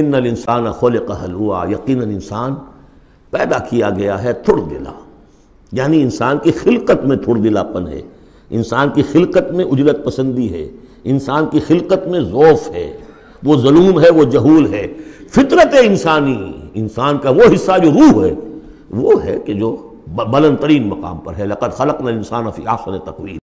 ان الانسان خلق خل یقیناً انسان پیدا کیا گیا ہے تھڑ دلا یعنی انسان کی خلقت میں تھڑ دلا پن ہے انسان کی خلقت میں اجرت پسندی ہے انسان کی خلقت میں ذوف ہے وہ ظلم ہے وہ جہول ہے فطرت انسانی انسان کا وہ حصہ جو روح ہے وہ ہے کہ جو بلند ترین مقام پر ہے خلقنا الانسان فی فیافل تقوی